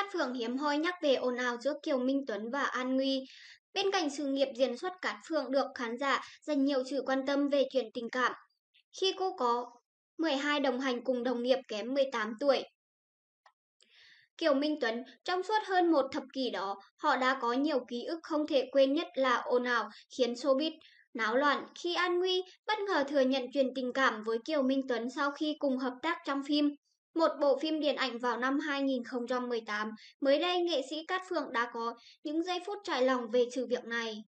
Cát Phượng hiếm hoi nhắc về ồn ào giữa Kiều Minh Tuấn và An Nguy. Bên cạnh sự nghiệp diễn xuất Cát Phượng được khán giả dành nhiều sự quan tâm về chuyện tình cảm. Khi cô có 12 đồng hành cùng đồng nghiệp kém 18 tuổi. Kiều Minh Tuấn, trong suốt hơn một thập kỷ đó, họ đã có nhiều ký ức không thể quên nhất là ồn ào khiến showbiz náo loạn khi An Nguy bất ngờ thừa nhận chuyện tình cảm với Kiều Minh Tuấn sau khi cùng hợp tác trong phim một bộ phim điện ảnh vào năm 2018, mới đây nghệ sĩ Cát Phượng đã có những giây phút trải lòng về sự việc này.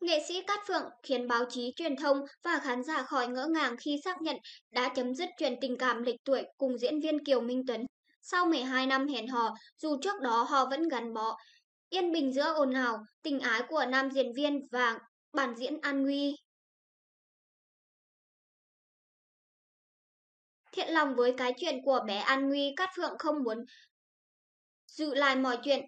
Nghệ sĩ Cát Phượng khiến báo chí, truyền thông và khán giả khỏi ngỡ ngàng khi xác nhận đã chấm dứt chuyện tình cảm lịch tuổi cùng diễn viên Kiều Minh Tuấn. Sau 12 năm hẹn hò, dù trước đó họ vẫn gắn bó, yên bình giữa ồn ào, tình ái của nam diễn viên và bản diễn an nguy. Thiện lòng với cái chuyện của bé An Nguy, Cát Phượng không muốn dự lại mọi chuyện,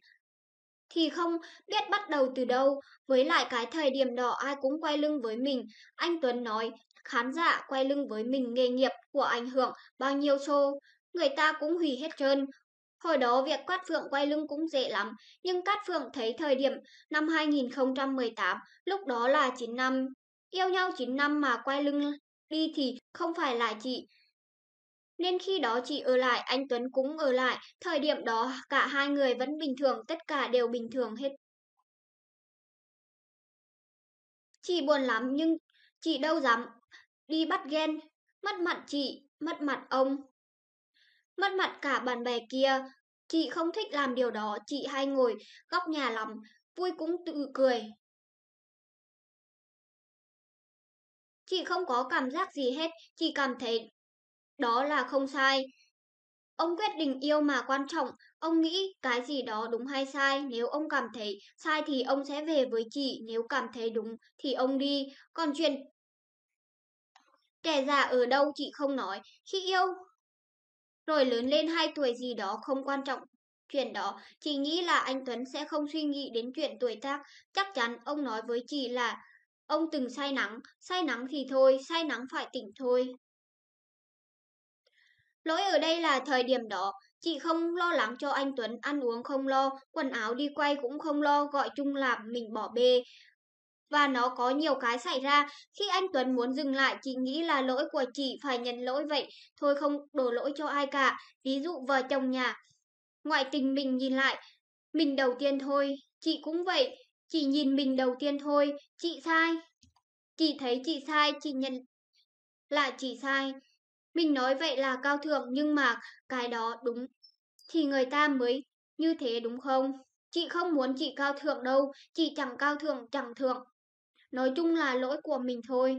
thì không biết bắt đầu từ đâu. Với lại cái thời điểm đó ai cũng quay lưng với mình. Anh Tuấn nói, khán giả quay lưng với mình nghề nghiệp của ảnh hưởng bao nhiêu show, người ta cũng hủy hết trơn. Hồi đó việc Cát Phượng quay lưng cũng dễ lắm, nhưng Cát Phượng thấy thời điểm năm 2018, lúc đó là 9 năm. Yêu nhau 9 năm mà quay lưng đi thì không phải là chị, nên khi đó chị ở lại, anh Tuấn cũng ở lại. Thời điểm đó cả hai người vẫn bình thường, tất cả đều bình thường hết. Chị buồn lắm nhưng chị đâu dám đi bắt ghen. Mất mặt chị, mất mặt ông. Mất mặt cả bạn bè kia. Chị không thích làm điều đó, chị hay ngồi góc nhà lắm, vui cũng tự cười, Chị không có cảm giác gì hết, chị cảm thấy đó là không sai. Ông quyết định yêu mà quan trọng, ông nghĩ cái gì đó đúng hay sai, nếu ông cảm thấy sai thì ông sẽ về với chị, nếu cảm thấy đúng thì ông đi. Còn chuyện trẻ già ở đâu chị không nói, khi yêu rồi lớn lên hai tuổi gì đó không quan trọng. Chuyện đó, chị nghĩ là anh Tuấn sẽ không suy nghĩ đến chuyện tuổi tác, chắc chắn ông nói với chị là ông từng say nắng, say nắng thì thôi, say nắng phải tỉnh thôi. Lỗi ở đây là thời điểm đó, chị không lo lắng cho anh Tuấn, ăn uống không lo, quần áo đi quay cũng không lo, gọi chung là mình bỏ bê. Và nó có nhiều cái xảy ra, khi anh Tuấn muốn dừng lại, chị nghĩ là lỗi của chị phải nhận lỗi vậy, thôi không đổ lỗi cho ai cả, ví dụ vợ chồng nhà. Ngoại tình mình nhìn lại, mình đầu tiên thôi, chị cũng vậy, chị nhìn mình đầu tiên thôi, chị sai. Chị thấy chị sai, chị nhận lại chị sai. Mình nói vậy là cao thượng nhưng mà cái đó đúng thì người ta mới như thế đúng không? Chị không muốn chị cao thượng đâu, chị chẳng cao thượng chẳng thượng. Nói chung là lỗi của mình thôi.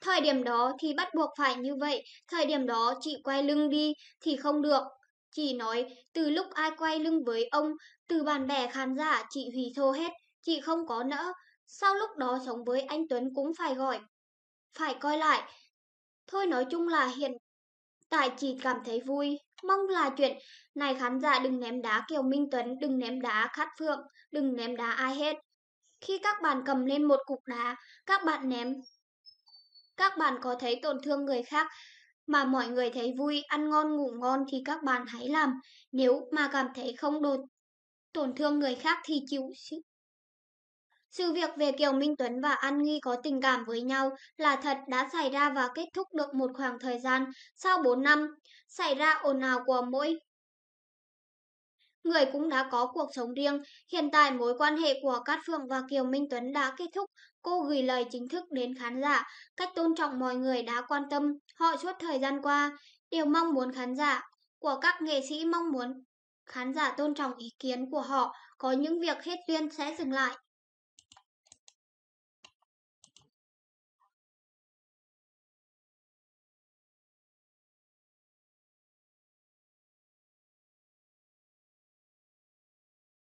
Thời điểm đó thì bắt buộc phải như vậy, thời điểm đó chị quay lưng đi thì không được. Chị nói, từ lúc ai quay lưng với ông, từ bạn bè khán giả chị hủy thô hết, chị không có nỡ. Sau lúc đó sống với anh Tuấn cũng phải gọi. Phải coi lại, Thôi nói chung là hiện tại chỉ cảm thấy vui. Mong là chuyện này khán giả đừng ném đá Kiều Minh Tuấn, đừng ném đá Khát Phượng, đừng ném đá ai hết. Khi các bạn cầm lên một cục đá, các bạn ném. Các bạn có thấy tổn thương người khác mà mọi người thấy vui, ăn ngon, ngủ ngon thì các bạn hãy làm. Nếu mà cảm thấy không đột tổn thương người khác thì chịu sự việc về Kiều Minh Tuấn và An Nghi có tình cảm với nhau là thật đã xảy ra và kết thúc được một khoảng thời gian sau 4 năm, xảy ra ồn ào của mỗi người cũng đã có cuộc sống riêng. Hiện tại mối quan hệ của Cát Phượng và Kiều Minh Tuấn đã kết thúc. Cô gửi lời chính thức đến khán giả, cách tôn trọng mọi người đã quan tâm họ suốt thời gian qua. Điều mong muốn khán giả của các nghệ sĩ mong muốn khán giả tôn trọng ý kiến của họ, có những việc hết duyên sẽ dừng lại.